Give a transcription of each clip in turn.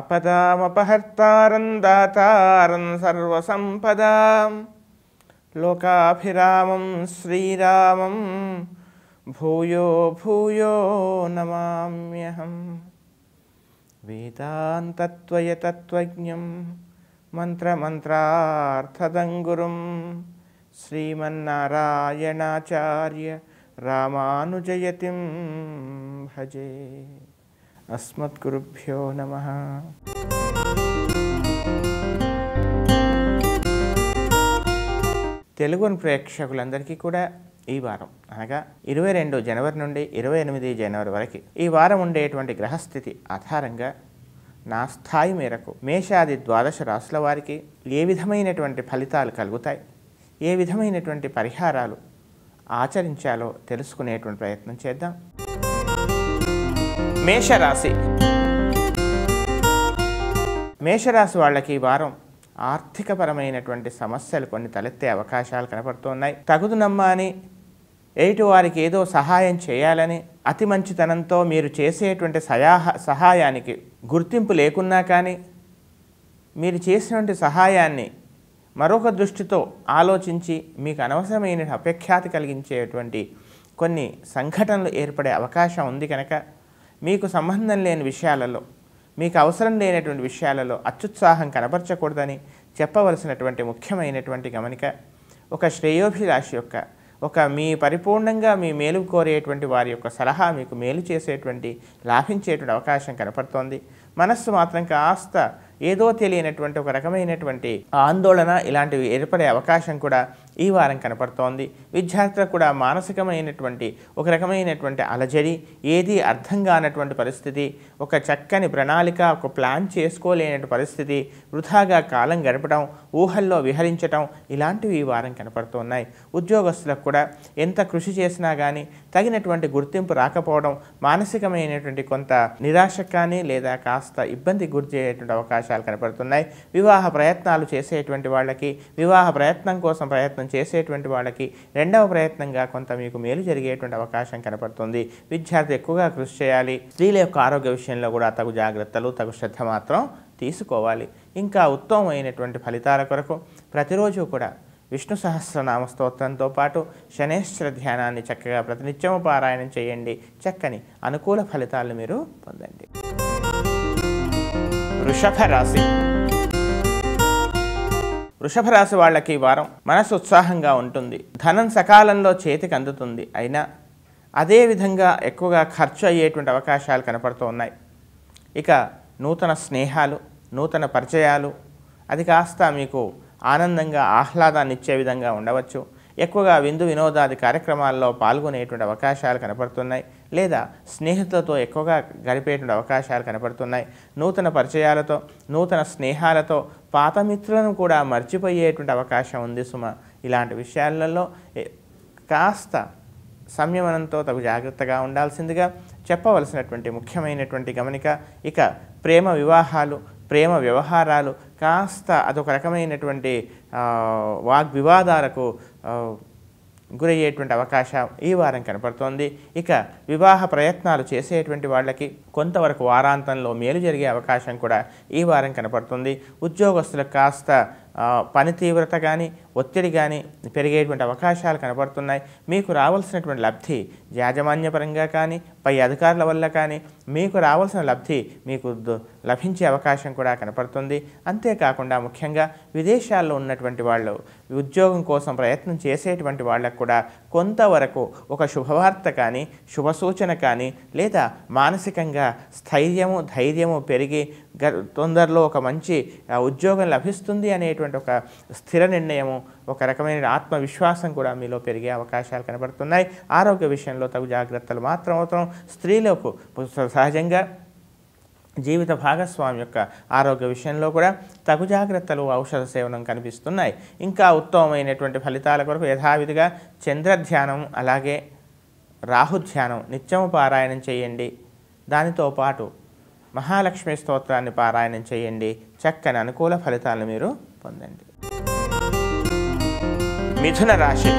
अपदामपहर्तारं दातारं सर्वसम्पदां लोकाभिरामं श्रीरामं भूयो भूयो नमाम्यहम् वेदान्तत्वयतत्त्वज्ञं श्रीमन्नारायणाचार्य रामानुजयतिं भजे అస్మద్గురుభ్యో నమ తెలుగుని ప్రేక్షకులందరికీ కూడా ఈ వారం అనగా ఇరవై రెండు జనవరి నుండి ఇరవై ఎనిమిది జనవరి వరకు ఈ వారం ఉండేటువంటి గ్రహస్థితి ఆధారంగా నా స్థాయి మేరకు మేషాది ద్వాదశ రాసుల వారికి ఏ విధమైనటువంటి ఫలితాలు కలుగుతాయి ఏ విధమైనటువంటి పరిహారాలు ఆచరించాలో తెలుసుకునేటువంటి ప్రయత్నం చేద్దాం మేషరాశి మేషరాశి వాళ్ళకి ఈ వారం ఆర్థికపరమైనటువంటి సమస్యలు కొన్ని తలెత్తే అవకాశాలు కనపడుతున్నాయి తగుదునమ్మా అని ఎయిటి వారికి ఏదో సహాయం చేయాలని అతి మంచితనంతో మీరు చేసేటువంటి సయాహ సహాయానికి గుర్తింపు లేకున్నా కానీ మీరు చేసినటువంటి సహాయాన్ని మరొక దృష్టితో ఆలోచించి మీకు అనవసరమైన అపేఖ్యాతి కలిగించేటువంటి కొన్ని సంఘటనలు ఏర్పడే అవకాశం ఉంది కనుక మీకు సంబంధం లేని విషయాలలో మీకు అవసరం లేనటువంటి విషయాలలో అత్యుత్సాహం కనపరచకూడదని చెప్పవలసినటువంటి ముఖ్యమైనటువంటి గమనిక ఒక శ్రేయోభిలాషి యొక్క ఒక మీ పరిపూర్ణంగా మీ మేలు కోరేటువంటి వారి యొక్క సలహా మీకు మేలు చేసేటువంటి లాభించేటువంటి అవకాశం కనపడుతోంది మనస్సు మాత్రం కాస్త ఏదో తెలియనటువంటి ఒక రకమైనటువంటి ఆందోళన ఇలాంటివి ఏర్పడే అవకాశం కూడా ఈ వారం కనపడుతోంది విద్యార్థులకు కూడా మానసికమైనటువంటి ఒక రకమైనటువంటి అలజడి ఏది అర్థం కానటువంటి పరిస్థితి ఒక చక్కని ప్రణాళిక ఒక ప్లాన్ చేసుకోలేని పరిస్థితి వృధాగా కాలం గడపడం ఊహల్లో విహరించటం ఇలాంటివి ఈ వారం కనపడుతున్నాయి ఉద్యోగస్తులకు కూడా ఎంత కృషి చేసినా కానీ తగినటువంటి గుర్తింపు రాకపోవడం మానసికమైనటువంటి కొంత నిరాశ కానీ లేదా కాస్త ఇబ్బంది గురిచేటువంటి అవకాశాలు కనపడుతున్నాయి వివాహ ప్రయత్నాలు చేసేటువంటి వాళ్ళకి వివాహ ప్రయత్నం కోసం ప్రయత్నం చేసేటువంటి వాళ్ళకి రెండవ ప్రయత్నంగా కొంత మీకు మేలు జరిగేటువంటి అవకాశం కనపడుతుంది విద్యార్థి ఎక్కువగా కృషి చేయాలి స్త్రీల యొక్క ఆరోగ్య విషయంలో కూడా తగు జాగ్రత్తలు తగు శ్రద్ధ మాత్రం తీసుకోవాలి ఇంకా ఉత్తమమైనటువంటి ఫలితాల కొరకు ప్రతిరోజు కూడా విష్ణు సహస్రనామ స్తోత్రంతో పాటు శనేశ్వర ధ్యానాన్ని చక్కగా ప్రతినిత్యము పారాయణం చేయండి చక్కని అనుకూల ఫలితాలను మీరు పొందండి వృషభ రాశి వృషభ రాశి వాళ్ళకి వారం మనసు ఉత్సాహంగా ఉంటుంది ధనం సకాలంలో చేతికి అందుతుంది అయినా అదేవిధంగా ఎక్కువగా ఖర్చు అయ్యేటువంటి అవకాశాలు కనపడుతూ ఉన్నాయి ఇక నూతన స్నేహాలు నూతన పరిచయాలు అది కాస్త మీకు ఆనందంగా ఆహ్లాదాన్ని ఇచ్చే విధంగా ఉండవచ్చు ఎక్కువగా విందు వినోదాది కార్యక్రమాల్లో పాల్గొనేటువంటి అవకాశాలు కనపడుతున్నాయి లేదా స్నేహితులతో ఎక్కువగా గడిపేటువంటి అవకాశాలు కనపడుతున్నాయి నూతన పరిచయాలతో నూతన స్నేహాలతో పాత మిత్రులను కూడా మర్చిపోయేటువంటి అవకాశం ఉంది సుమ ఇలాంటి విషయాలలో కాస్త సంయమనంతో తగు జాగ్రత్తగా ఉండాల్సిందిగా చెప్పవలసినటువంటి ముఖ్యమైనటువంటి గమనిక ఇక ప్రేమ వివాహాలు ప్రేమ వ్యవహారాలు కాస్త అదొక రకమైనటువంటి వాగ్వివాదాలకు గురయ్యేటువంటి అవకాశం ఈ వారం కనపడుతోంది ఇక వివాహ ప్రయత్నాలు చేసేటువంటి వాళ్ళకి కొంతవరకు వారాంతంలో మేలు జరిగే అవకాశం కూడా ఈ వారం కనపడుతుంది ఉద్యోగస్తులకు కాస్త పని తీవ్రత కానీ ఒత్తిడి కానీ పెరిగేటువంటి అవకాశాలు కనబడుతున్నాయి మీకు రావాల్సినటువంటి లబ్ధి యాజమాన్యపరంగా కానీ పై అధికారుల వల్ల కానీ మీకు రావాల్సిన లబ్ధి మీకు లభించే అవకాశం కూడా కనపడుతుంది అంతేకాకుండా ముఖ్యంగా విదేశాల్లో ఉన్నటువంటి వాళ్ళు ఉద్యోగం కోసం ప్రయత్నం చేసేటువంటి వాళ్ళకు కూడా కొంతవరకు ఒక శుభవార్త కానీ శుభ సూచన కానీ లేదా మానసికంగా స్థైర్యము ధైర్యము పెరిగి తొందరలో ఒక మంచి ఉద్యోగం లభిస్తుంది అనేటువంటి ఒక స్థిర నిర్ణయము ఒక రకమైన ఆత్మవిశ్వాసం కూడా మీలో పెరిగే అవకాశాలు కనబడుతున్నాయి ఆరోగ్య విషయంలో తగు జాగ్రత్తలు మాత్రం అవసరం స్త్రీలకు సహజంగా జీవిత భాగస్వామి యొక్క ఆరోగ్య విషయంలో కూడా తగు జాగ్రత్తలు ఔషధ సేవనం కనిపిస్తున్నాయి ఇంకా ఉత్తమమైనటువంటి ఫలితాల కొరకు యథావిధిగా చంద్రధ్యానం అలాగే రాహుధ్యానం నిత్యము పారాయణం చేయండి దానితో పాటు మహాలక్ష్మి స్తోత్రాన్ని పారాయణం చేయండి చక్కని అనుకూల ఫలితాలను మీరు పొందండి మిథున రాశి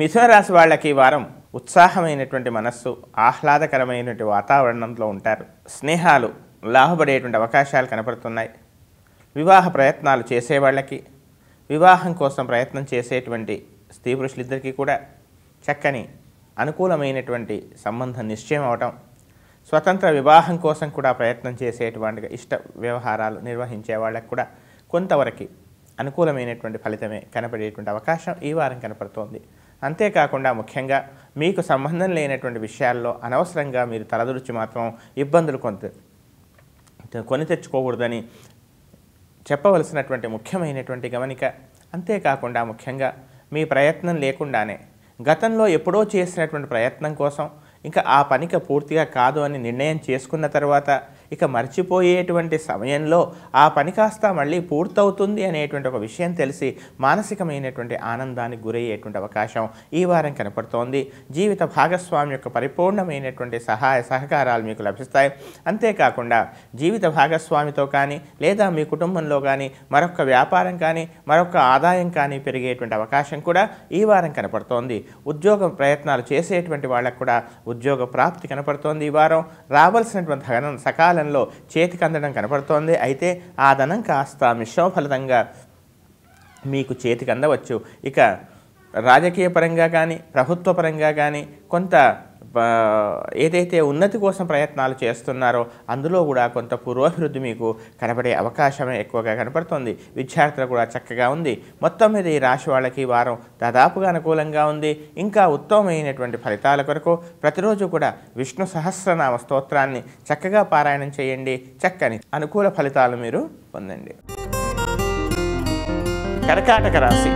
మిథున రాశి వాళ్ళకి ఈ వారం ఉత్సాహమైనటువంటి మనస్సు ఆహ్లాదకరమైనటువంటి వాతావరణంలో ఉంటారు స్నేహాలు లాభపడేటువంటి అవకాశాలు కనపడుతున్నాయి వివాహ ప్రయత్నాలు చేసేవాళ్ళకి వివాహం కోసం ప్రయత్నం చేసేటువంటి స్త్రీ పురుషులిద్దరికీ కూడా చక్కని అనుకూలమైనటువంటి సంబంధం నిశ్చయం అవటం స్వతంత్ర వివాహం కోసం కూడా ప్రయత్నం చేసేటువంటి ఇష్ట వ్యవహారాలు నిర్వహించే వాళ్ళకు కూడా కొంతవరకు అనుకూలమైనటువంటి ఫలితమే కనపడేటువంటి అవకాశం ఈ వారం కనపడుతోంది అంతేకాకుండా ముఖ్యంగా మీకు సంబంధం లేనటువంటి విషయాల్లో అనవసరంగా మీరు తలదూర్చి మాత్రం ఇబ్బందులు కొంత కొని తెచ్చుకోకూడదని చెప్పవలసినటువంటి ముఖ్యమైనటువంటి గమనిక అంతేకాకుండా ముఖ్యంగా మీ ప్రయత్నం లేకుండానే గతంలో ఎప్పుడో చేసినటువంటి ప్రయత్నం కోసం ఇంకా ఆ పనిక పూర్తిగా కాదు అని నిర్ణయం చేసుకున్న తర్వాత ఇక మర్చిపోయేటువంటి సమయంలో ఆ పని కాస్త మళ్ళీ పూర్తవుతుంది అనేటువంటి ఒక విషయం తెలిసి మానసికమైనటువంటి ఆనందానికి గురయ్యేటువంటి అవకాశం ఈ వారం కనపడుతోంది జీవిత భాగస్వామి యొక్క పరిపూర్ణమైనటువంటి సహాయ సహకారాలు మీకు లభిస్తాయి అంతేకాకుండా జీవిత భాగస్వామితో కానీ లేదా మీ కుటుంబంలో కానీ మరొక వ్యాపారం కానీ మరొక ఆదాయం కానీ పెరిగేటువంటి అవకాశం కూడా ఈ వారం కనపడుతోంది ఉద్యోగ ప్రయత్నాలు చేసేటువంటి వాళ్ళకు కూడా ఉద్యోగ ప్రాప్తి కనపడుతోంది ఈ వారం రావాల్సినటువంటి ధనం సకాల కాలంలో చేతికి అందడం కనపడుతోంది అయితే ఆ ధనం కాస్త మిశ్రమ ఫలితంగా మీకు చేతికి అందవచ్చు ఇక రాజకీయ పరంగా కానీ ప్రభుత్వ పరంగా కానీ కొంత ఏదైతే ఉన్నతి కోసం ప్రయత్నాలు చేస్తున్నారో అందులో కూడా కొంత పురోభివృద్ధి మీకు కనబడే అవకాశమే ఎక్కువగా కనపడుతుంది విద్యార్థులు కూడా చక్కగా ఉంది మొత్తం మీద ఈ రాశి వాళ్ళకి వారం దాదాపుగా అనుకూలంగా ఉంది ఇంకా ఉత్తమమైనటువంటి ఫలితాల కొరకు ప్రతిరోజు కూడా విష్ణు సహస్రనామ స్తోత్రాన్ని చక్కగా పారాయణం చేయండి చక్కని అనుకూల ఫలితాలు మీరు పొందండి కర్కాటక రాశి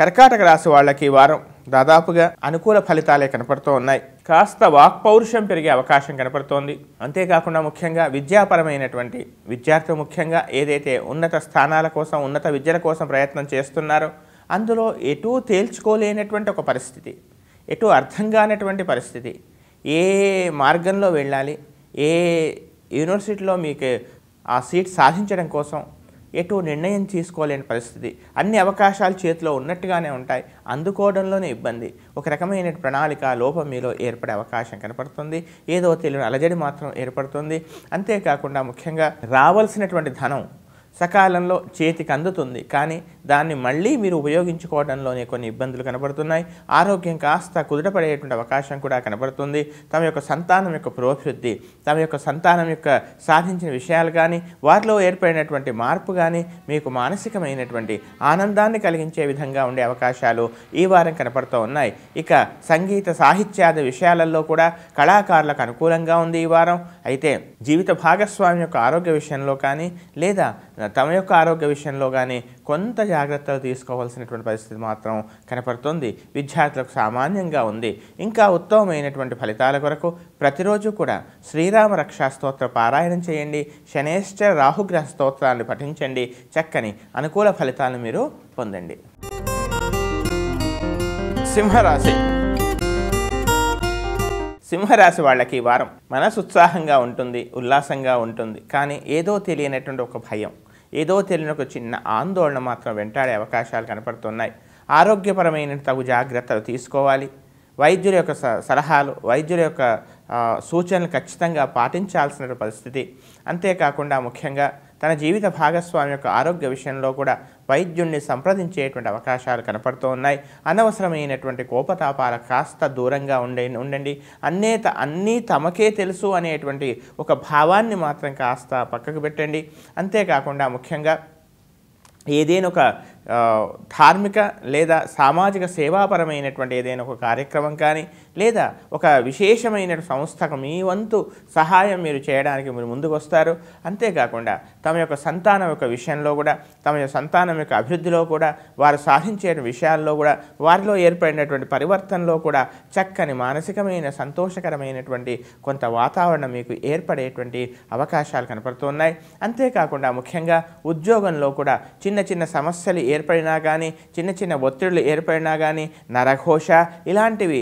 కర్కాటక రాశి వాళ్ళకి వారం దాదాపుగా అనుకూల ఫలితాలే కనపడుతూ ఉన్నాయి కాస్త వాక్ పౌరుషం పెరిగే అవకాశం కనపడుతోంది అంతేకాకుండా ముఖ్యంగా విద్యాపరమైనటువంటి విద్యార్థులు ముఖ్యంగా ఏదైతే ఉన్నత స్థానాల కోసం ఉన్నత విద్యల కోసం ప్రయత్నం చేస్తున్నారో అందులో ఎటూ తేల్చుకోలేనటువంటి ఒక పరిస్థితి ఎటు అర్థం కానటువంటి పరిస్థితి ఏ మార్గంలో వెళ్ళాలి ఏ యూనివర్సిటీలో మీకు ఆ సీట్ సాధించడం కోసం ఎటు నిర్ణయం తీసుకోలేని పరిస్థితి అన్ని అవకాశాలు చేతిలో ఉన్నట్టుగానే ఉంటాయి అందుకోవడంలోనే ఇబ్బంది ఒక రకమైన ప్రణాళిక లోపం మీలో ఏర్పడే అవకాశం కనపడుతుంది ఏదో తెలియని అలజడి మాత్రం ఏర్పడుతుంది అంతేకాకుండా ముఖ్యంగా రావాల్సినటువంటి ధనం సకాలంలో చేతికి అందుతుంది కానీ దాన్ని మళ్ళీ మీరు ఉపయోగించుకోవడంలోనే కొన్ని ఇబ్బందులు కనబడుతున్నాయి ఆరోగ్యం కాస్త కుదుటపడేటువంటి అవకాశం కూడా కనబడుతుంది తమ యొక్క సంతానం యొక్క ప్రోభివృద్ధి తమ యొక్క సంతానం యొక్క సాధించిన విషయాలు కానీ వారిలో ఏర్పడినటువంటి మార్పు కానీ మీకు మానసికమైనటువంటి ఆనందాన్ని కలిగించే విధంగా ఉండే అవకాశాలు ఈ వారం కనపడుతూ ఉన్నాయి ఇక సంగీత సాహిత్యాది విషయాలలో కూడా కళాకారులకు అనుకూలంగా ఉంది ఈ వారం అయితే జీవిత భాగస్వామి యొక్క ఆరోగ్య విషయంలో కానీ లేదా తమ యొక్క ఆరోగ్య విషయంలో కానీ కొంత జాగ్రత్తలు తీసుకోవాల్సినటువంటి పరిస్థితి మాత్రం కనపడుతుంది విద్యార్థులకు సామాన్యంగా ఉంది ఇంకా ఉత్తమమైనటువంటి ఫలితాల కొరకు ప్రతిరోజు కూడా శ్రీరామ రక్షా స్తోత్ర పారాయణం చేయండి శనేశ్వర రాహుగ్రహ స్తోత్రాన్ని పఠించండి చక్కని అనుకూల ఫలితాలను మీరు పొందండి సింహరాశి సింహరాశి వాళ్ళకి ఈ వారం మనసు ఉత్సాహంగా ఉంటుంది ఉల్లాసంగా ఉంటుంది కానీ ఏదో తెలియనటువంటి ఒక భయం ఏదో తెలియని ఒక చిన్న ఆందోళన మాత్రం వెంటాడే అవకాశాలు కనపడుతున్నాయి ఆరోగ్యపరమైన తగు జాగ్రత్తలు తీసుకోవాలి వైద్యుల యొక్క సలహాలు వైద్యుల యొక్క సూచనలు ఖచ్చితంగా పాటించాల్సిన పరిస్థితి అంతేకాకుండా ముఖ్యంగా తన జీవిత భాగస్వామి యొక్క ఆరోగ్య విషయంలో కూడా వైద్యుణ్ణి సంప్రదించేటువంటి అవకాశాలు కనపడుతూ ఉన్నాయి అనవసరమైనటువంటి కోపతాపాల కాస్త దూరంగా ఉండే ఉండండి అన్నే అన్నీ తమకే తెలుసు అనేటువంటి ఒక భావాన్ని మాత్రం కాస్త పక్కకు పెట్టండి అంతేకాకుండా ముఖ్యంగా ఏదేనొక ధార్మిక లేదా సామాజిక సేవాపరమైనటువంటి ఏదైనా ఒక కార్యక్రమం కానీ లేదా ఒక విశేషమైన సంస్థకు మీ వంతు సహాయం మీరు చేయడానికి మీరు ముందుకు వస్తారు అంతేకాకుండా తమ యొక్క సంతానం యొక్క విషయంలో కూడా తమ యొక్క సంతానం యొక్క అభివృద్ధిలో కూడా వారు సాధించే విషయాల్లో కూడా వారిలో ఏర్పడినటువంటి పరివర్తనలో కూడా చక్కని మానసికమైన సంతోషకరమైనటువంటి కొంత వాతావరణం మీకు ఏర్పడేటువంటి అవకాశాలు కనపడుతున్నాయి అంతేకాకుండా ముఖ్యంగా ఉద్యోగంలో కూడా చిన్న చిన్న సమస్యలు ఏర్పడినా కానీ చిన్న చిన్న ఒత్తిడులు ఏర్పడినా కానీ నరఘోష ఇలాంటివి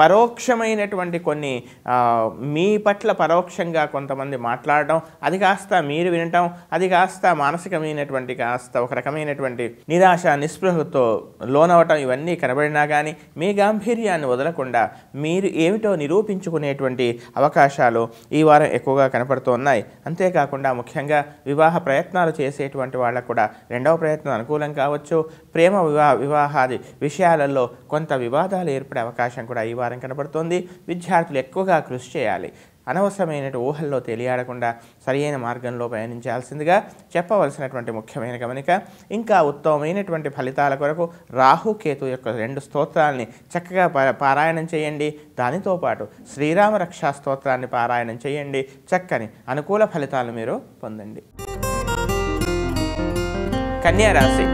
పరోక్షమైనటువంటి కొన్ని మీ పట్ల పరోక్షంగా కొంతమంది మాట్లాడడం అది కాస్త మీరు వినటం అది కాస్త మానసికమైనటువంటి కాస్త ఒక రకమైనటువంటి నిరాశ నిస్పృహతో లోనవటం ఇవన్నీ కనబడినా కానీ మీ గాంభీర్యాన్ని వదలకుండా మీరు ఏమిటో నిరూపించుకునేటువంటి అవకాశాలు ఈ వారం ఎక్కువగా కనపడుతూ ఉన్నాయి అంతేకాకుండా ముఖ్యంగా వివాహ ప్రయత్నాలు చేసేటువంటి వాళ్ళకు కూడా రెండవ ప్రయత్నం అనుకూలం కావచ్చు ప్రేమ వివాహ వివాహాది విషయాలలో కొంత వివాదాలు ఏర్పడే అవకాశం కూడా ఈ వారం వారం కనబడుతోంది విద్యార్థులు ఎక్కువగా కృషి చేయాలి అనవసరమైన ఊహల్లో తెలియాడకుండా సరియైన మార్గంలో పయనించాల్సిందిగా చెప్పవలసినటువంటి ముఖ్యమైన గమనిక ఇంకా ఉత్తమమైనటువంటి ఫలితాల కొరకు రాహుకేతు యొక్క రెండు స్తోత్రాల్ని చక్కగా పారాయణం చేయండి దానితో పాటు శ్రీరామ రక్షా స్తోత్రాన్ని పారాయణం చేయండి చక్కని అనుకూల ఫలితాలు మీరు పొందండి కన్యారాశి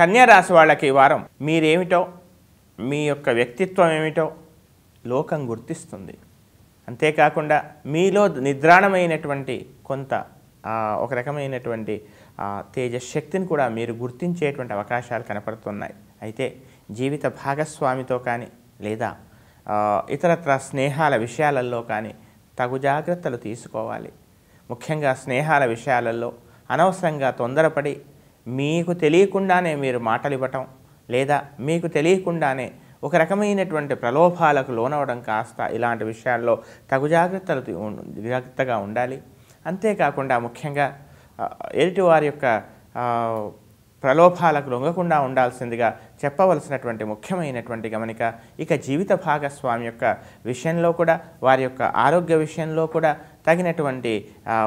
కన్యారాశి వాళ్ళకి ఈ వారం మీరేమిటో మీ యొక్క వ్యక్తిత్వం ఏమిటో లోకం గుర్తిస్తుంది అంతేకాకుండా మీలో నిద్రాణమైనటువంటి కొంత ఒక రకమైనటువంటి తేజశక్తిని కూడా మీరు గుర్తించేటువంటి అవకాశాలు కనపడుతున్నాయి అయితే జీవిత భాగస్వామితో కానీ లేదా ఇతరత్ర స్నేహాల విషయాలలో కానీ తగు జాగ్రత్తలు తీసుకోవాలి ముఖ్యంగా స్నేహాల విషయాలలో అనవసరంగా తొందరపడి మీకు తెలియకుండానే మీరు మాటలు ఇవ్వటం లేదా మీకు తెలియకుండానే ఒక రకమైనటువంటి ప్రలోభాలకు లోనవడం కాస్త ఇలాంటి విషయాల్లో తగు జాగ్రత్తలు జాగ్రత్తగా ఉండాలి అంతేకాకుండా ముఖ్యంగా ఎదుటి వారి యొక్క ప్రలోభాలకు లొంగకుండా ఉండాల్సిందిగా చెప్పవలసినటువంటి ముఖ్యమైనటువంటి గమనిక ఇక జీవిత భాగస్వామి యొక్క విషయంలో కూడా వారి యొక్క ఆరోగ్య విషయంలో కూడా తగినటువంటి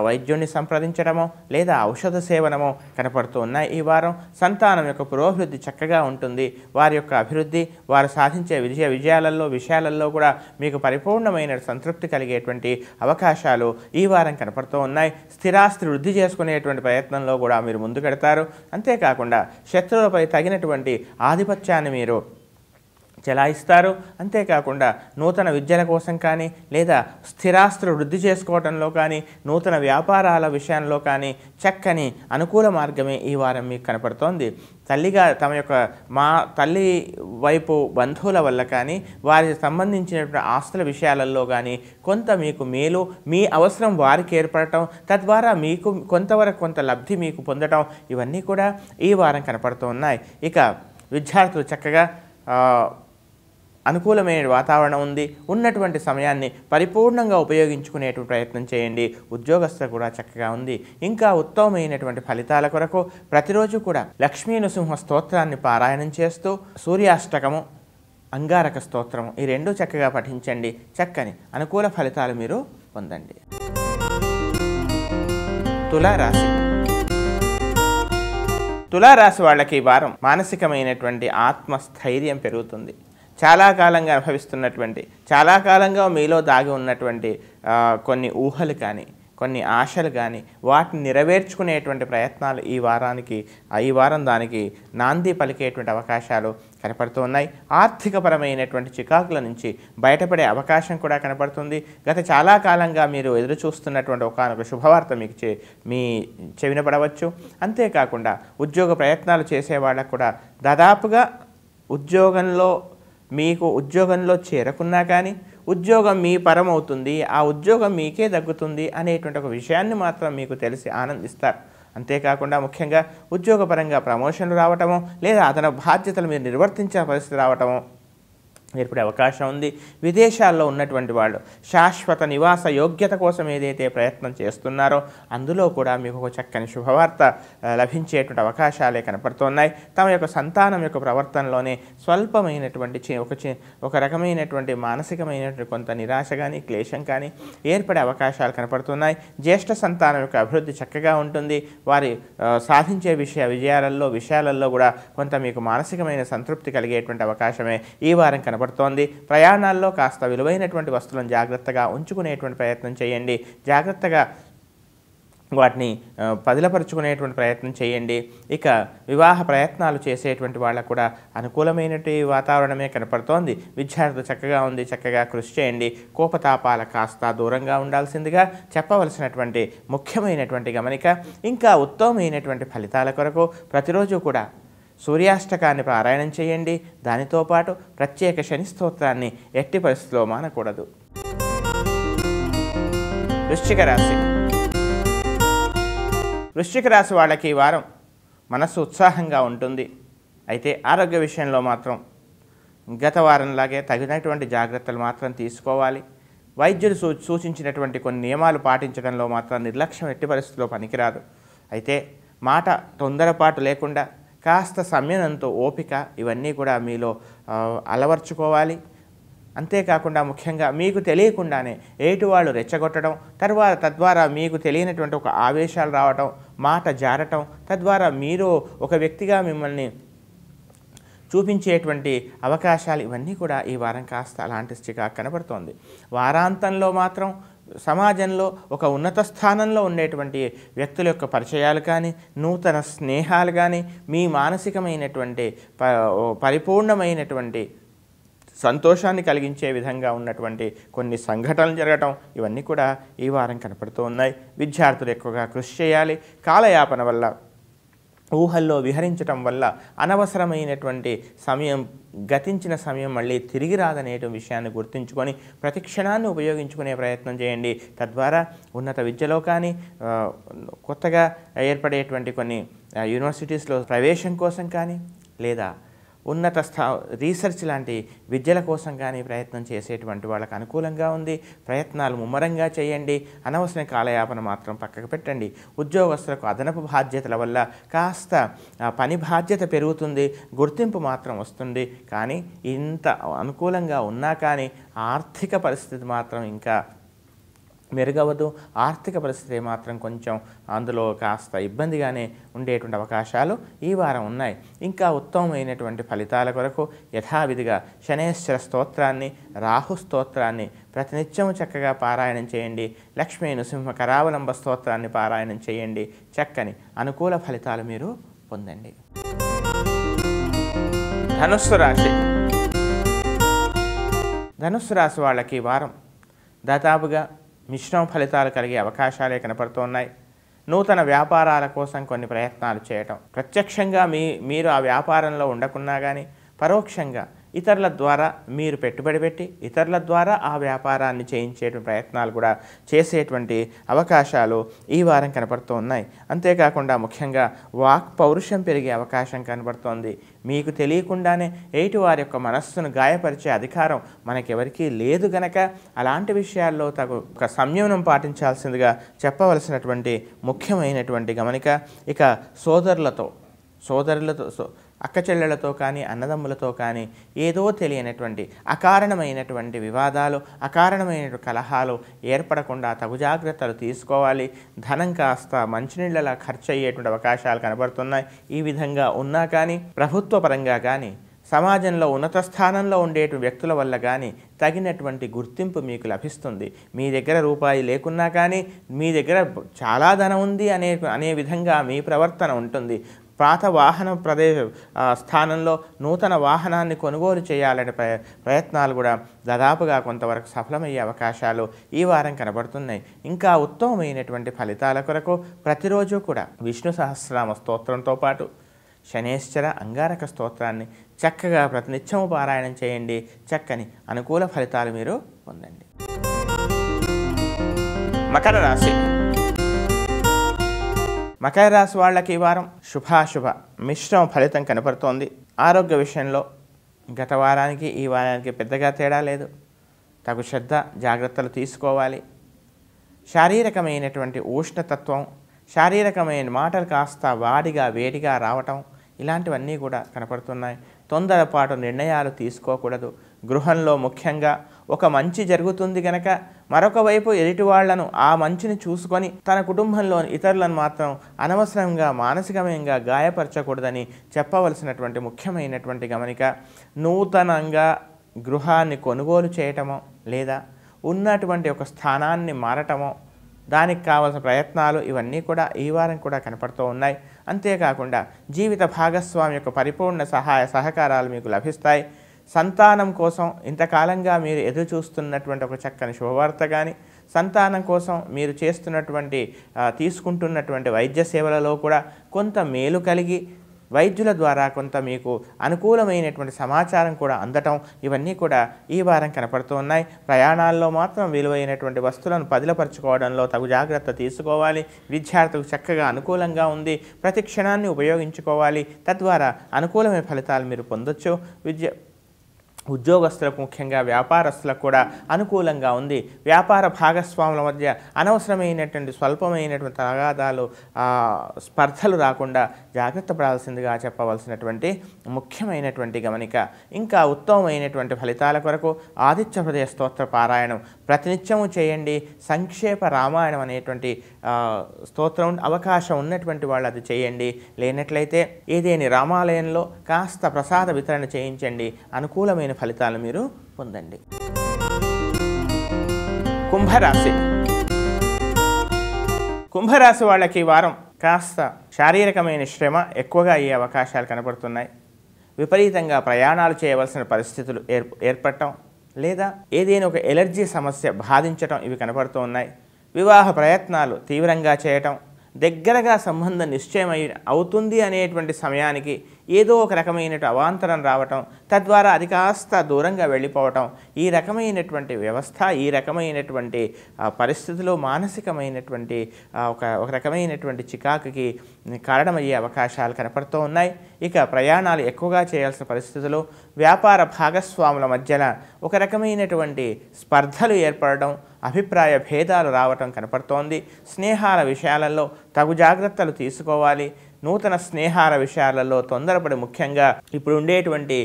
వైద్యుడిని సంప్రదించడమో లేదా ఔషధ సేవనమో కనపడుతూ ఉన్నాయి ఈ వారం సంతానం యొక్క పురోభివృద్ధి చక్కగా ఉంటుంది వారి యొక్క అభివృద్ధి వారు సాధించే విజయ విజయాలలో విషయాలలో కూడా మీకు పరిపూర్ణమైన సంతృప్తి కలిగేటువంటి అవకాశాలు ఈ వారం కనపడుతూ ఉన్నాయి స్థిరాస్తి వృద్ధి చేసుకునేటువంటి ప్రయత్నంలో కూడా మీరు ముందుకెడతారు అంతేకాకుండా శత్రువులపై తగినటువంటి ఆధిపత్యాన్ని మీరు చెలాయిస్తారు అంతేకాకుండా నూతన విద్యల కోసం కానీ లేదా స్థిరాస్తులు వృద్ధి చేసుకోవడంలో కానీ నూతన వ్యాపారాల విషయంలో కానీ చక్కని అనుకూల మార్గమే ఈ వారం మీకు కనపడుతోంది తల్లిగా తమ యొక్క మా తల్లి వైపు బంధువుల వల్ల కానీ వారికి సంబంధించినటువంటి ఆస్తుల విషయాలలో కానీ కొంత మీకు మేలు మీ అవసరం వారికి ఏర్పడటం తద్వారా మీకు కొంతవరకు కొంత లబ్ధి మీకు పొందటం ఇవన్నీ కూడా ఈ వారం కనపడుతూ ఉన్నాయి ఇక విద్యార్థులు చక్కగా అనుకూలమైన వాతావరణం ఉంది ఉన్నటువంటి సమయాన్ని పరిపూర్ణంగా ఉపయోగించుకునేటువంటి ప్రయత్నం చేయండి ఉద్యోగస్తులు కూడా చక్కగా ఉంది ఇంకా ఉత్తమమైనటువంటి ఫలితాల కొరకు ప్రతిరోజు కూడా లక్ష్మీ నృసింహ స్తోత్రాన్ని పారాయణం చేస్తూ సూర్యాష్టకము అంగారక స్తోత్రము ఈ రెండు చక్కగా పఠించండి చక్కని అనుకూల ఫలితాలు మీరు పొందండి తులారాశి తులారాశి వాళ్ళకి ఈ వారం మానసికమైనటువంటి ఆత్మస్థైర్యం పెరుగుతుంది చాలా కాలంగా అనుభవిస్తున్నటువంటి చాలా కాలంగా మీలో దాగి ఉన్నటువంటి కొన్ని ఊహలు కానీ కొన్ని ఆశలు కానీ వాటిని నెరవేర్చుకునేటువంటి ప్రయత్నాలు ఈ వారానికి ఈ వారం దానికి నాంది పలికేటువంటి అవకాశాలు కనపడుతూ ఉన్నాయి ఆర్థికపరమైనటువంటి చికాకుల నుంచి బయటపడే అవకాశం కూడా కనపడుతుంది గత చాలా కాలంగా మీరు ఎదురు చూస్తున్నటువంటి ఒకనొక శుభవార్త మీకు చే మీ చెవినపడవచ్చు అంతేకాకుండా ఉద్యోగ ప్రయత్నాలు చేసేవాళ్ళకు కూడా దాదాపుగా ఉద్యోగంలో మీకు ఉద్యోగంలో చేరకున్నా కానీ ఉద్యోగం మీ పరమవుతుంది ఆ ఉద్యోగం మీకే తగ్గుతుంది అనేటువంటి ఒక విషయాన్ని మాత్రం మీకు తెలిసి ఆనందిస్తారు అంతేకాకుండా ముఖ్యంగా ఉద్యోగపరంగా ప్రమోషన్లు రావటము లేదా అదన బాధ్యతలు మీరు నిర్వర్తించే పరిస్థితి రావటము ఏర్పడే అవకాశం ఉంది విదేశాల్లో ఉన్నటువంటి వాళ్ళు శాశ్వత నివాస యోగ్యత కోసం ఏదైతే ప్రయత్నం చేస్తున్నారో అందులో కూడా మీకు ఒక చక్కని శుభవార్త లభించేటువంటి అవకాశాలే కనపడుతున్నాయి తమ యొక్క సంతానం యొక్క ప్రవర్తనలోనే స్వల్పమైనటువంటి ఒక ఒక రకమైనటువంటి మానసికమైనటువంటి కొంత నిరాశ కానీ క్లేశం కానీ ఏర్పడే అవకాశాలు కనపడుతున్నాయి జ్యేష్ఠ సంతానం యొక్క అభివృద్ధి చక్కగా ఉంటుంది వారి సాధించే విషయ విజయాలలో విషయాలలో కూడా కొంత మీకు మానసికమైన సంతృప్తి కలిగేటువంటి అవకాశమే ఈ వారం కనపడుతుంది కనబడుతోంది ప్రయాణాల్లో కాస్త విలువైనటువంటి వస్తువులను జాగ్రత్తగా ఉంచుకునేటువంటి ప్రయత్నం చేయండి జాగ్రత్తగా వాటిని పదిలపరుచుకునేటువంటి ప్రయత్నం చేయండి ఇక వివాహ ప్రయత్నాలు చేసేటువంటి వాళ్ళకు కూడా అనుకూలమైనటువంటి వాతావరణమే కనపడుతోంది విద్యార్థులు చక్కగా ఉంది చక్కగా కృషి చేయండి కోపతాపాల కాస్త దూరంగా ఉండాల్సిందిగా చెప్పవలసినటువంటి ముఖ్యమైనటువంటి గమనిక ఇంకా ఉత్తమమైనటువంటి ఫలితాల కొరకు ప్రతిరోజు కూడా సూర్యాష్టకాన్ని పారాయణం చేయండి దానితో పాటు ప్రత్యేక శని స్తోత్రాన్ని ఎట్టి పరిస్థితిలో మానకూడదు వృశ్చిక రాశి వృశ్చిక రాశి వాళ్ళకి ఈ వారం మనస్సు ఉత్సాహంగా ఉంటుంది అయితే ఆరోగ్య విషయంలో మాత్రం గత వారంలాగే తగినటువంటి జాగ్రత్తలు మాత్రం తీసుకోవాలి వైద్యులు సూ సూచించినటువంటి కొన్ని నియమాలు పాటించడంలో మాత్రం నిర్లక్ష్యం ఎట్టి పరిస్థితుల్లో పనికిరాదు అయితే మాట తొందరపాటు లేకుండా కాస్త సమయంతో ఓపిక ఇవన్నీ కూడా మీలో అలవర్చుకోవాలి అంతేకాకుండా ముఖ్యంగా మీకు తెలియకుండానే ఏటు వాళ్ళు రెచ్చగొట్టడం తర్వాత తద్వారా మీకు తెలియనటువంటి ఒక ఆవేశాలు రావటం మాట జారటం తద్వారా మీరు ఒక వ్యక్తిగా మిమ్మల్ని చూపించేటువంటి అవకాశాలు ఇవన్నీ కూడా ఈ వారం కాస్త అలాంటి స్టిగా కనబడుతోంది వారాంతంలో మాత్రం సమాజంలో ఒక ఉన్నత స్థానంలో ఉండేటువంటి వ్యక్తుల యొక్క పరిచయాలు కానీ నూతన స్నేహాలు కానీ మీ మానసికమైనటువంటి పరిపూర్ణమైనటువంటి సంతోషాన్ని కలిగించే విధంగా ఉన్నటువంటి కొన్ని సంఘటనలు జరగటం ఇవన్నీ కూడా ఈ వారం కనపడుతూ ఉన్నాయి విద్యార్థులు ఎక్కువగా కృషి చేయాలి కాలయాపన వల్ల ఊహల్లో విహరించటం వల్ల అనవసరమైనటువంటి సమయం గతించిన సమయం మళ్ళీ తిరిగి రాదనే విషయాన్ని గుర్తుంచుకొని ప్రతి క్షణాన్ని ఉపయోగించుకునే ప్రయత్నం చేయండి తద్వారా ఉన్నత విద్యలో కానీ కొత్తగా ఏర్పడేటువంటి కొన్ని యూనివర్సిటీస్లో ప్రవేశం కోసం కానీ లేదా ఉన్నత స్థా రీసెర్చ్ లాంటి విద్యల కోసం కానీ ప్రయత్నం చేసేటువంటి వాళ్ళకు అనుకూలంగా ఉంది ప్రయత్నాలు ముమ్మరంగా చేయండి అనవసర కాలయాపన మాత్రం పక్కకు పెట్టండి ఉద్యోగస్తులకు అదనపు బాధ్యతల వల్ల కాస్త పని బాధ్యత పెరుగుతుంది గుర్తింపు మాత్రం వస్తుంది కానీ ఇంత అనుకూలంగా ఉన్నా కానీ ఆర్థిక పరిస్థితి మాత్రం ఇంకా మెరుగవదు ఆర్థిక పరిస్థితి మాత్రం కొంచెం అందులో కాస్త ఇబ్బందిగానే ఉండేటువంటి అవకాశాలు ఈ వారం ఉన్నాయి ఇంకా ఉత్తమమైనటువంటి ఫలితాల కొరకు యథావిధిగా శనేశ్వర స్తోత్రాన్ని రాహు స్తోత్రాన్ని ప్రతినిత్యము చక్కగా పారాయణం చేయండి లక్ష్మీ నృసింహ కరావలంబ స్తోత్రాన్ని పారాయణం చేయండి చక్కని అనుకూల ఫలితాలు మీరు పొందండి ధనుస్సు రాశి ధనుస్సు రాశి వాళ్ళకి వారం దాదాపుగా మిశ్రమ ఫలితాలు కలిగే అవకాశాలే కనపడుతున్నాయి నూతన వ్యాపారాల కోసం కొన్ని ప్రయత్నాలు చేయటం ప్రత్యక్షంగా మీ మీరు ఆ వ్యాపారంలో ఉండకున్నా కానీ పరోక్షంగా ఇతరుల ద్వారా మీరు పెట్టుబడి పెట్టి ఇతరుల ద్వారా ఆ వ్యాపారాన్ని చేయించే ప్రయత్నాలు కూడా చేసేటువంటి అవకాశాలు ఈ వారం కనపడుతూ ఉన్నాయి అంతేకాకుండా ముఖ్యంగా వాక్ పౌరుషం పెరిగే అవకాశం కనబడుతోంది మీకు తెలియకుండానే ఎయిటి వారి యొక్క మనస్సును గాయపరిచే అధికారం మనకెవరికీ లేదు గనక అలాంటి విషయాల్లో తగు ఒక సంయమనం పాటించాల్సిందిగా చెప్పవలసినటువంటి ముఖ్యమైనటువంటి గమనిక ఇక సోదరులతో సోదరులతో అక్క చెల్లెళ్లతో కానీ అన్నదమ్ములతో కానీ ఏదో తెలియనటువంటి అకారణమైనటువంటి వివాదాలు అకారణమైన కలహాలు ఏర్పడకుండా తగు జాగ్రత్తలు తీసుకోవాలి ధనం కాస్త మంచినీళ్ళలా ఖర్చు అయ్యేటువంటి అవకాశాలు కనబడుతున్నాయి ఈ విధంగా ఉన్నా కానీ ప్రభుత్వ పరంగా కానీ సమాజంలో ఉన్నత స్థానంలో ఉండేటువంటి వ్యక్తుల వల్ల కానీ తగినటువంటి గుర్తింపు మీకు లభిస్తుంది మీ దగ్గర రూపాయి లేకున్నా కానీ మీ దగ్గర చాలా ధనం ఉంది అనే అనే విధంగా మీ ప్రవర్తన ఉంటుంది పాత వాహన ప్రదే స్థానంలో నూతన వాహనాన్ని కొనుగోలు చేయాలనే ప్రయత్నాలు కూడా దాదాపుగా కొంతవరకు సఫలమయ్యే అవకాశాలు ఈ వారం కనబడుతున్నాయి ఇంకా ఉత్తమమైనటువంటి ఫలితాల కొరకు ప్రతిరోజు కూడా విష్ణు సహస్రనామ స్తోత్రంతో పాటు శనేశ్వర అంగారక స్తోత్రాన్ని చక్కగా ప్రతినిత్యము పారాయణం చేయండి చక్కని అనుకూల ఫలితాలు మీరు పొందండి మకర రాశి మకర రాశి వాళ్ళకి ఈ వారం శుభాశుభ మిశ్రమ ఫలితం కనపడుతోంది ఆరోగ్య విషయంలో గత వారానికి ఈ వారానికి పెద్దగా తేడా లేదు తగు శ్రద్ధ జాగ్రత్తలు తీసుకోవాలి శారీరకమైనటువంటి ఉష్ణతత్వం శారీరకమైన మాటలు కాస్త వాడిగా వేడిగా రావటం ఇలాంటివన్నీ కూడా కనపడుతున్నాయి తొందరపాటు నిర్ణయాలు తీసుకోకూడదు గృహంలో ముఖ్యంగా ఒక మంచి జరుగుతుంది గనక మరొక వైపు ఎదుటి వాళ్లను ఆ మంచిని చూసుకొని తన కుటుంబంలోని ఇతరులను మాత్రం అనవసరంగా మానసికమయంగా గాయపరచకూడదని చెప్పవలసినటువంటి ముఖ్యమైనటువంటి గమనిక నూతనంగా గృహాన్ని కొనుగోలు చేయటమో లేదా ఉన్నటువంటి ఒక స్థానాన్ని మారటమో దానికి కావలసిన ప్రయత్నాలు ఇవన్నీ కూడా ఈ వారం కూడా కనపడుతూ ఉన్నాయి అంతేకాకుండా జీవిత భాగస్వామి యొక్క పరిపూర్ణ సహాయ సహకారాలు మీకు లభిస్తాయి సంతానం కోసం ఇంతకాలంగా మీరు ఎదురు చూస్తున్నటువంటి ఒక చక్కని శుభవార్త కానీ సంతానం కోసం మీరు చేస్తున్నటువంటి తీసుకుంటున్నటువంటి వైద్య సేవలలో కూడా కొంత మేలు కలిగి వైద్యుల ద్వారా కొంత మీకు అనుకూలమైనటువంటి సమాచారం కూడా అందటం ఇవన్నీ కూడా ఈ వారం కనపడుతూ ఉన్నాయి ప్రయాణాల్లో మాత్రం విలువైనటువంటి వస్తువులను పదిలపరచుకోవడంలో తగు జాగ్రత్త తీసుకోవాలి విద్యార్థులకు చక్కగా అనుకూలంగా ఉంది ప్రతి క్షణాన్ని ఉపయోగించుకోవాలి తద్వారా అనుకూలమైన ఫలితాలు మీరు పొందొచ్చు విద్య ఉద్యోగస్తులకు ముఖ్యంగా వ్యాపారస్తులకు కూడా అనుకూలంగా ఉంది వ్యాపార భాగస్వాముల మధ్య అనవసరమైనటువంటి స్వల్పమైనటువంటి తగాదాలు స్పర్ధలు రాకుండా జాగ్రత్త పడాల్సిందిగా చెప్పవలసినటువంటి ముఖ్యమైనటువంటి గమనిక ఇంకా ఉత్తమమైనటువంటి ఫలితాల కొరకు ఆదిత్య హృదయ స్తోత్ర పారాయణం ప్రతినిత్యము చేయండి సంక్షేప రామాయణం అనేటువంటి స్తోత్రం అవకాశం ఉన్నటువంటి వాళ్ళు అది చేయండి లేనట్లయితే ఏదేని రామాలయంలో కాస్త ప్రసాద వితరణ చేయించండి అనుకూలమైన ఫలితాలు మీరు పొందండి కుంభరాశి కుంభరాశి వాళ్ళకి ఈ వారం కాస్త శారీరకమైన శ్రమ ఎక్కువగా అయ్యే అవకాశాలు కనబడుతున్నాయి విపరీతంగా ప్రయాణాలు చేయవలసిన పరిస్థితులు ఏర్ ఏర్పడటం లేదా ఏదైనా ఒక ఎలర్జీ సమస్య బాధించటం ఇవి కనపడుతూ ఉన్నాయి వివాహ ప్రయత్నాలు తీవ్రంగా చేయటం దగ్గరగా సంబంధం నిశ్చయమై అవుతుంది అనేటువంటి సమయానికి ఏదో ఒక రకమైన అవాంతరం రావటం తద్వారా అది కాస్త దూరంగా వెళ్ళిపోవటం ఈ రకమైనటువంటి వ్యవస్థ ఈ రకమైనటువంటి పరిస్థితిలో మానసికమైనటువంటి ఒక ఒక రకమైనటువంటి చికాకుకి కారణమయ్యే అవకాశాలు కనపడుతూ ఉన్నాయి ఇక ప్రయాణాలు ఎక్కువగా చేయాల్సిన పరిస్థితులు వ్యాపార భాగస్వాముల మధ్యన ఒక రకమైనటువంటి స్పర్ధలు ఏర్పడడం అభిప్రాయ భేదాలు రావటం కనపడుతోంది స్నేహాల విషయాలలో తగు జాగ్రత్తలు తీసుకోవాలి నూతన స్నేహార విషయాలలో తొందరపడి ముఖ్యంగా ఇప్పుడు ఉండేటువంటి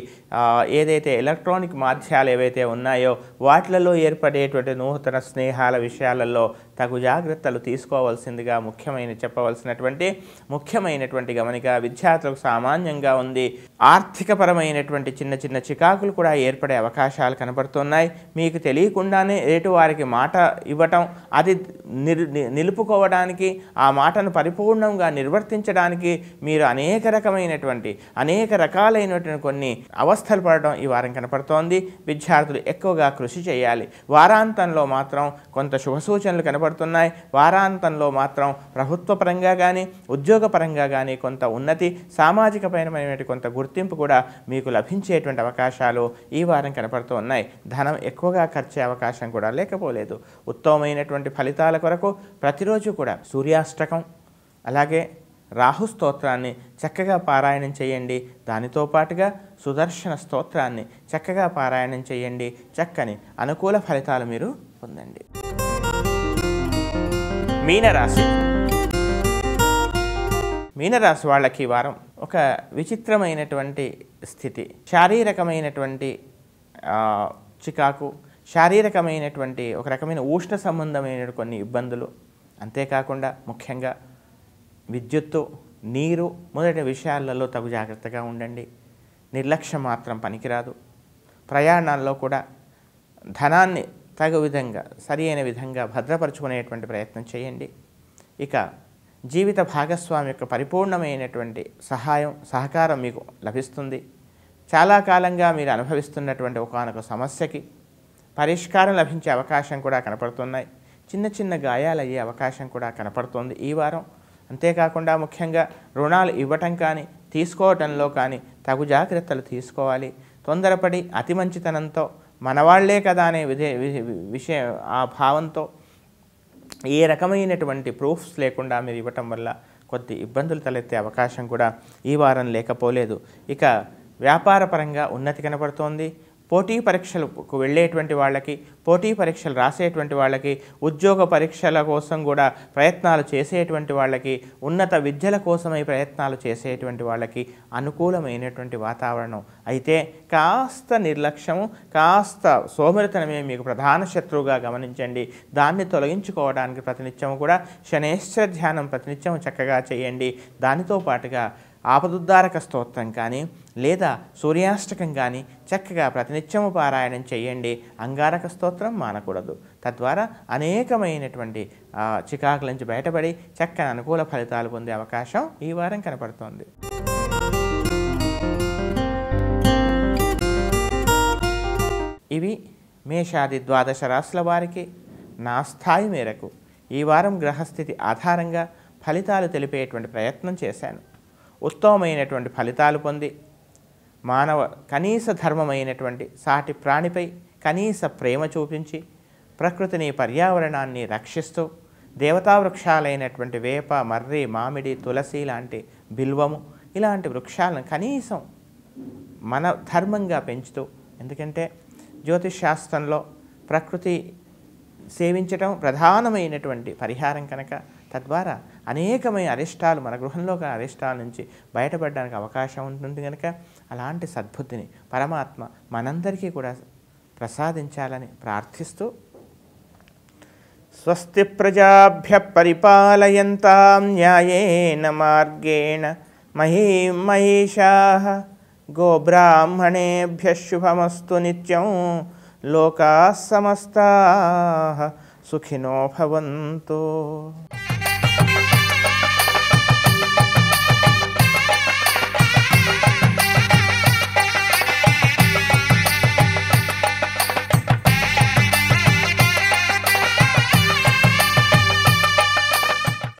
ఏదైతే ఎలక్ట్రానిక్ మాధ్యాలు ఏవైతే ఉన్నాయో వాటిలలో ఏర్పడేటువంటి నూతన స్నేహాల విషయాలలో తగు జాగ్రత్తలు తీసుకోవాల్సిందిగా ముఖ్యమైన చెప్పవలసినటువంటి ముఖ్యమైనటువంటి గమనిక విద్యార్థులకు సామాన్యంగా ఉంది ఆర్థికపరమైనటువంటి చిన్న చిన్న చికాకులు కూడా ఏర్పడే అవకాశాలు కనబడుతున్నాయి మీకు తెలియకుండానే రేటు వారికి మాట ఇవ్వటం అది నిలుపుకోవడానికి ఆ మాటను పరిపూర్ణంగా నిర్వర్తించడానికి మీరు అనేక రకమైనటువంటి అనేక రకాలైనటువంటి కొన్ని అవస్థలు పడటం ఈ వారం కనపడుతోంది విద్యార్థులు ఎక్కువగా కృషి చేయాలి వారాంతంలో మాత్రం కొంత శుభ సూచనలు కనపడు పడుతున్నాయి వారాంతంలో మాత్రం ప్రభుత్వ పరంగా కానీ ఉద్యోగపరంగా కానీ కొంత ఉన్నతి సామాజికపరమైనటువంటి కొంత గుర్తింపు కూడా మీకు లభించేటువంటి అవకాశాలు ఈ వారం కనపడుతూ ఉన్నాయి ధనం ఎక్కువగా ఖర్చే అవకాశం కూడా లేకపోలేదు ఉత్తమమైనటువంటి ఫలితాల కొరకు ప్రతిరోజు కూడా సూర్యాష్టకం అలాగే రాహు స్తోత్రాన్ని చక్కగా పారాయణం చేయండి దానితో పాటుగా సుదర్శన స్తోత్రాన్ని చక్కగా పారాయణం చేయండి చక్కని అనుకూల ఫలితాలు మీరు పొందండి మీనరాశి మీనరాశి వాళ్ళకి వారం ఒక విచిత్రమైనటువంటి స్థితి శారీరకమైనటువంటి చికాకు శారీరకమైనటువంటి ఒక రకమైన ఉష్ణ సంబంధమైన కొన్ని ఇబ్బందులు అంతేకాకుండా ముఖ్యంగా విద్యుత్తు నీరు మొదటి విషయాలలో తగు జాగ్రత్తగా ఉండండి నిర్లక్ష్యం మాత్రం పనికిరాదు ప్రయాణాల్లో కూడా ధనాన్ని తగు విధంగా సరి అయిన విధంగా భద్రపరచుకునేటువంటి ప్రయత్నం చేయండి ఇక జీవిత భాగస్వామి యొక్క పరిపూర్ణమైనటువంటి సహాయం సహకారం మీకు లభిస్తుంది చాలా కాలంగా మీరు అనుభవిస్తున్నటువంటి ఒకనొక సమస్యకి పరిష్కారం లభించే అవకాశం కూడా కనపడుతున్నాయి చిన్న చిన్న గాయాలు అయ్యే అవకాశం కూడా కనపడుతుంది ఈ వారం అంతేకాకుండా ముఖ్యంగా రుణాలు ఇవ్వటం కానీ తీసుకోవటంలో కానీ తగు జాగ్రత్తలు తీసుకోవాలి తొందరపడి అతి మంచితనంతో మనవాళ్లే కదా అనే విధే విషయం ఆ భావంతో ఏ రకమైనటువంటి ప్రూఫ్స్ లేకుండా మీరు ఇవ్వటం వల్ల కొద్ది ఇబ్బందులు తలెత్తే అవకాశం కూడా ఈ వారం లేకపోలేదు ఇక వ్యాపారపరంగా ఉన్నతి కనపడుతోంది పోటీ పరీక్షలకు వెళ్ళేటువంటి వాళ్ళకి పోటీ పరీక్షలు రాసేటువంటి వాళ్ళకి ఉద్యోగ పరీక్షల కోసం కూడా ప్రయత్నాలు చేసేటువంటి వాళ్ళకి ఉన్నత విద్యల కోసమై ప్రయత్నాలు చేసేటువంటి వాళ్ళకి అనుకూలమైనటువంటి వాతావరణం అయితే కాస్త నిర్లక్ష్యము కాస్త సోమరితనమే మీకు ప్రధాన శత్రువుగా గమనించండి దాన్ని తొలగించుకోవడానికి ప్రతినిత్యము కూడా శనేశ్వర ధ్యానం ప్రతినిత్యం చక్కగా చేయండి దానితో పాటుగా ఆపదుద్దారక స్తోత్రం కానీ లేదా సూర్యాష్టకం కానీ చక్కగా ప్రతినిత్యము పారాయణం చేయండి అంగారక స్తోత్రం మానకూడదు తద్వారా అనేకమైనటువంటి చికాకుల నుంచి బయటపడి చక్కని అనుకూల ఫలితాలు పొందే అవకాశం ఈ వారం కనపడుతోంది ఇవి మేషాది ద్వాదశ రాశుల వారికి నా స్థాయి మేరకు ఈ వారం గ్రహస్థితి ఆధారంగా ఫలితాలు తెలిపేటువంటి ప్రయత్నం చేశాను ఉత్తమమైనటువంటి ఫలితాలు పొంది మానవ కనీస ధర్మమైనటువంటి సాటి ప్రాణిపై కనీస ప్రేమ చూపించి ప్రకృతిని పర్యావరణాన్ని రక్షిస్తూ దేవతా వృక్షాలైనటువంటి వేప మర్రి మామిడి తులసి లాంటి బిల్వము ఇలాంటి వృక్షాలను కనీసం మన ధర్మంగా పెంచుతూ ఎందుకంటే జ్యోతిష్ శాస్త్రంలో ప్రకృతి సేవించటం ప్రధానమైనటువంటి పరిహారం కనుక తద్వారా అనేకమైన అరిష్టాలు మన గృహంలో అరిష్టాల నుంచి బయటపడడానికి అవకాశం ఉంటుంది కనుక అలాంటి సద్బుద్ధిని పరమాత్మ మనందరికీ కూడా ప్రసాదించాలని ప్రార్థిస్తూ స్వస్తి ప్రజాభ్య పరిపాలయంతాం న్యాయేన మార్గేణ మహీ మహిషా గోబ్రాహ్మణేభ్య శుభమస్తు నిత్యం లోకా సమస్త సుఖినో భవంతో